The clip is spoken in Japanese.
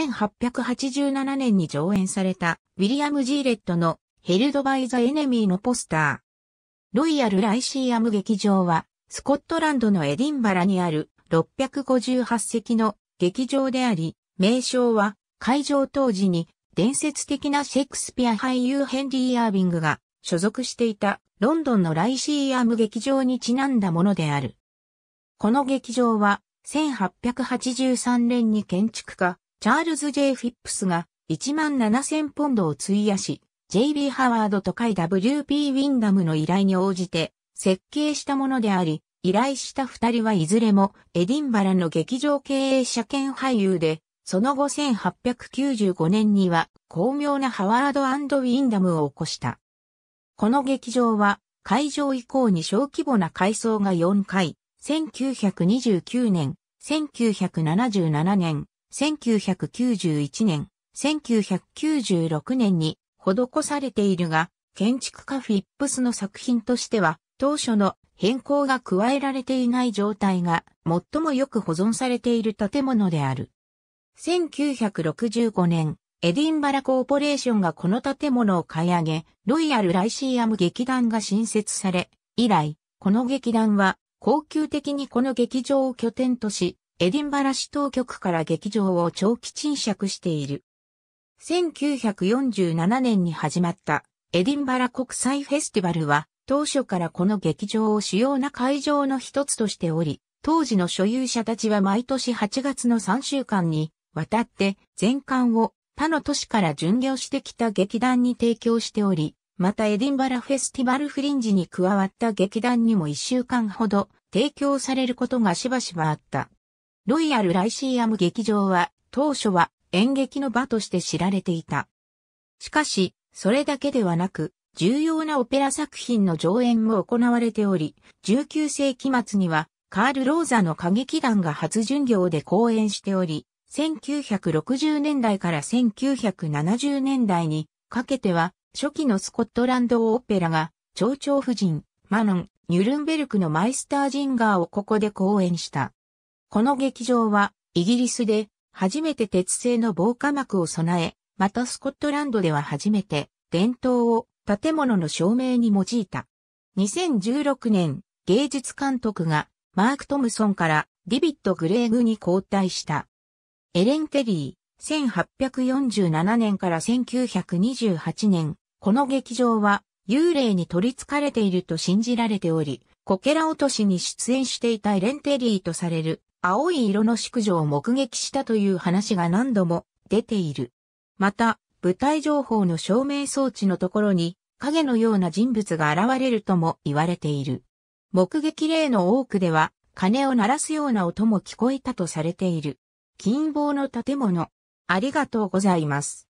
1887年に上演された、ウィリアム・ジーレットのヘルド・バイ・ザ・エネミーのポスター。ロイヤル・ライシーアム劇場は、スコットランドのエディンバラにある658席の劇場であり、名称は会場当時に伝説的なシェイクスピア俳優ヘンリー・アービングが所属していたロンドンのライシーアム劇場にちなんだものである。この劇場は1883年に建築家チャールズ・ J・ フィップスが1万7000ポンドを費やし、J.B. ハワードと会 W.P. ウィンダムの依頼に応じて設計したものであり、依頼した二人はいずれもエディンバラの劇場経営者兼俳優で、その後1895年には巧妙なハワードウィンダムを起こした。この劇場は会場以降に小規模な改装が4回、1929年、1977年、1991年、1996年に施されているが、建築家フィップスの作品としては、当初の変更が加えられていない状態が最もよく保存されている建物である。1965年、エディンバラコーポレーションがこの建物を買い上げ、ロイヤル・ライシーアム劇団が新設され、以来、この劇団は、高級的にこの劇場を拠点とし、エディンバラ市当局から劇場を長期沈借している。1947年に始まったエディンバラ国際フェスティバルは当初からこの劇場を主要な会場の一つとしており、当時の所有者たちは毎年8月の3週間に渡って全館を他の都市から巡業してきた劇団に提供しており、またエディンバラフェスティバルフリンジに加わった劇団にも1週間ほど提供されることがしばしばあった。ロイヤル・ライシーアム劇場は当初は演劇の場として知られていた。しかし、それだけではなく、重要なオペラ作品の上演も行われており、19世紀末にはカール・ローザの歌劇団が初巡業で公演しており、1960年代から1970年代にかけては、初期のスコットランドオペラが、蝶々夫人、マノン、ニュルンベルクのマイスタージンガーをここで公演した。この劇場は、イギリスで、初めて鉄製の防火幕を備え、またスコットランドでは初めて、伝統を建物の照明に用いた。2016年、芸術監督が、マーク・トムソンからディビット・グレーグに交代した。エレン・テリー、1847年から1928年、この劇場は幽霊に取り憑かれていると信じられており、こけら落としに出演していたエレン・テリーとされる青い色の宿女を目撃したという話が何度も出ている。また、舞台情報の照明装置のところに影のような人物が現れるとも言われている。目撃例の多くでは鐘を鳴らすような音も聞こえたとされている。金棒の建物。ありがとうございます。